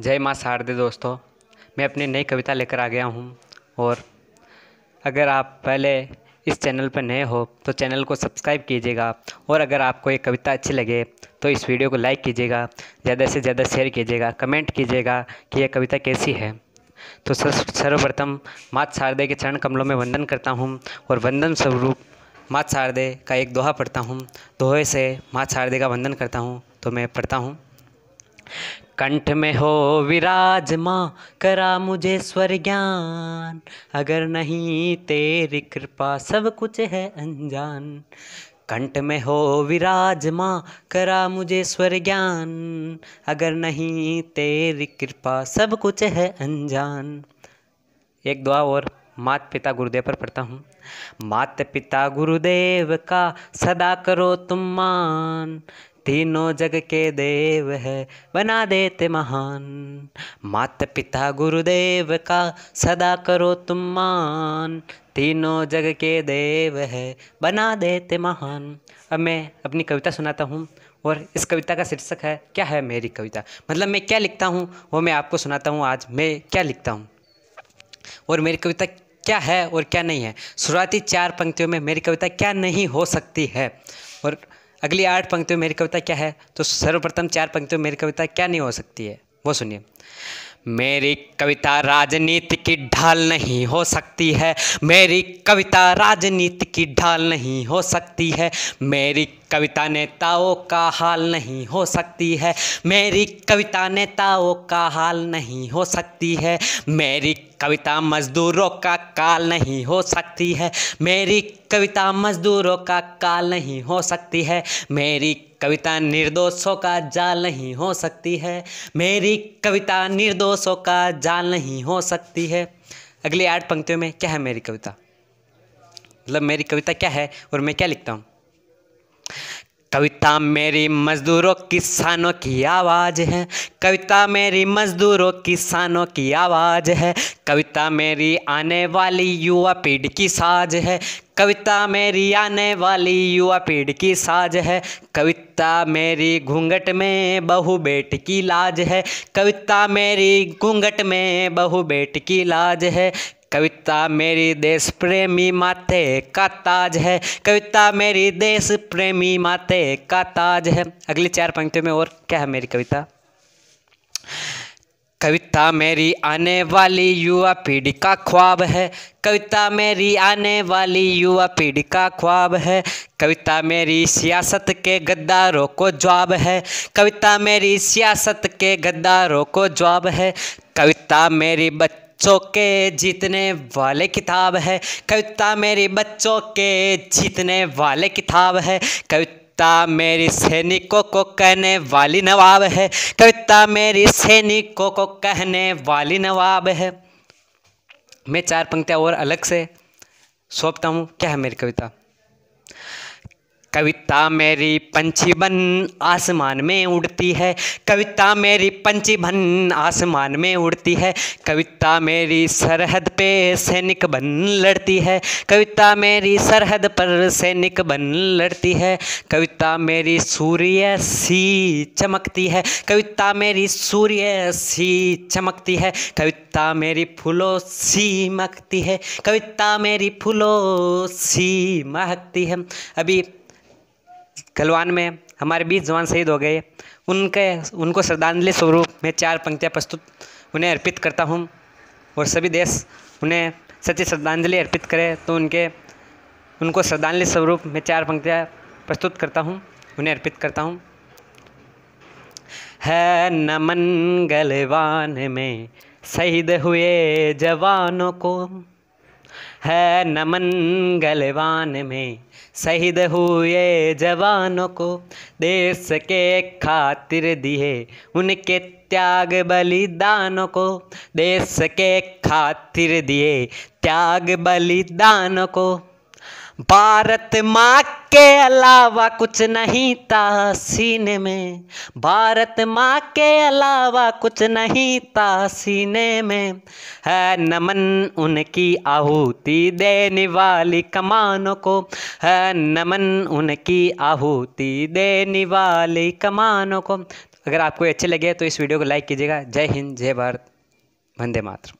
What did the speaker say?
जय माँ शारदे दोस्तों मैं अपनी नई कविता लेकर आ गया हूँ और अगर आप पहले इस चैनल पर नए हो तो चैनल को सब्सक्राइब कीजिएगा और अगर आपको ये कविता अच्छी लगे तो इस वीडियो को लाइक कीजिएगा ज़्यादा से ज़्यादा शेयर कीजिएगा कमेंट कीजिएगा कि यह कविता कैसी है तो सर्वप्रथम मात शारदे के चरण कमलों में वंदन करता हूँ और वंदन स्वरूप मात शारदे का एक दोहा पढ़ता हूँ दोहे से मात शारदे का वंदन करता हूँ तो मैं पढ़ता हूँ कंठ में हो विराजमा करा मुझे स्वर ज्ञान अगर नहीं तेरी कृपा सब कुछ है अनजान कंठ में हो विराजमा करा मुझे स्वर ज्ञान अगर नहीं तेरी कृपा सब कुछ है अनजान एक दुआ और मात पिता गुरुदेव पर पढ़ता हूँ मात पिता गुरुदेव का सदा करो तुम मान तीनों जग के देव है बना देते महान माता पिता गुरुदेव का सदा करो तुम मान तीनों जग के देव है बना देते महान अब मैं अपनी कविता सुनाता हूँ और इस कविता का शीर्षक है क्या है मेरी कविता मतलब मैं क्या लिखता हूँ वो मैं आपको सुनाता हूँ आज मैं क्या लिखता हूँ और मेरी कविता क्या है और क्या नहीं है शुरुआती चार पंक्तियों में मेरी कविता क्या नहीं हो सकती है और अगली आठ पंक्तियों में मेरी कविता क्या है तो सर्वप्रथम चार पंक्तियों में मेरी कविता क्या नहीं हो सकती है वो सुनिए मेरी कविता राजनीति की ढाल नहीं हो सकती है मेरी कविता राजनीति की ढाल नहीं हो सकती है मेरी कविता नेताओं का हाल नहीं हो सकती है मेरी कविता नेताओं का हाल नहीं हो सकती है मेरी कविता मजदूरों का काल नहीं हो सकती है मेरी कविता मजदूरों का काल नहीं हो सकती है मेरी कविता निर्दोषों का जाल नहीं हो सकती है मेरी कविता निर्दोषों का जाल नहीं हो सकती है अगली आठ पंक्तियों में क्या है मेरी कविता मतलब मेरी कविता क्या है और मैं क्या लिखता हूँ कविता मेरी मजदूरों किसानों की आवाज़ है कविता मेरी मजदूरों किसानों की आवाज़ है कविता मेरी आने वाली युवा पीढ़ी की साज है कविता मेरी आने वाली युवा पीढ़ी की साज है कविता मेरी घूंघट में बहु बेट की लाज है कविता मेरी घूंघट में बहु बेट की लाज है कविता मेरी देश प्रेमी माते का ताज है कविता मेरी देश प्रेमी माते का ताज है अगली चार पंक्तियों में और क्या है मेरी कविता कविता मेरी आने वाली युवा पीढ़ी का ख्वाब है कविता मेरी आने वाली युवा पीढ़ी का ख्वाब है कविता मेरी सियासत के गद्दारों को जवाब है कविता मेरी सियासत के गद्दारों को जवाब है कविता मेरी बच्चे बच्चों के जीतने वाले किताब है कविता मेरी बच्चों के जीतने वाले किताब है कविता मेरी सैनिकों को कहने वाली नवाब है कविता मेरी सैनिकों को कहने वाली नवाब है मैं चार पंक्तियाँ और अलग से सौंपता हूँ क्या है मेरी कविता कविता मेरी पंछी बन आसमान में उड़ती है कविता मेरी पंछी बन आसमान में उड़ती है कविता मेरी सरहद पे सैनिक बन लड़ती है कविता मेरी सरहद पर सैनिक बन लड़ती है कविता मेरी सूर्य सी चमकती है कविता मेरी सूर्य सी चमकती है कविता मेरी फूलों सी महकती है कविता मेरी फूलों सी महकती है अभी गलवान में हमारे बीस जवान शहीद हो गए उनके उनको श्रद्धांजलि स्वरूप मैं चार पंक्तियाँ प्रस्तुत उन्हें अर्पित करता हूँ और सभी देश उन्हें सच्ची श्रद्धांजलि अर्पित करें तो उनके उनको श्रद्धांजलि स्वरूप मैं चार पंक्तियाँ प्रस्तुत करता हूँ उन्हें अर्पित करता हूँ है नमन गलवान में शहीद हुए जवानों को है नमन गलवान में शहीद हुए जवानों को देश के खातिर दिए उनके त्याग बलिदानों को देश के खातिर दिए त्याग बलिदानों को भारत माँ के अलावा कुछ नहीं था सीने में भारत माँ के अलावा कुछ नहीं था सीने में है नमन उनकी आहुति देने वाली कमानों को है नमन उनकी आहुति देने वाली कमानों को अगर आपको अच्छे लगे तो इस वीडियो को लाइक कीजिएगा जय हिंद जय भारत वंदे मातरम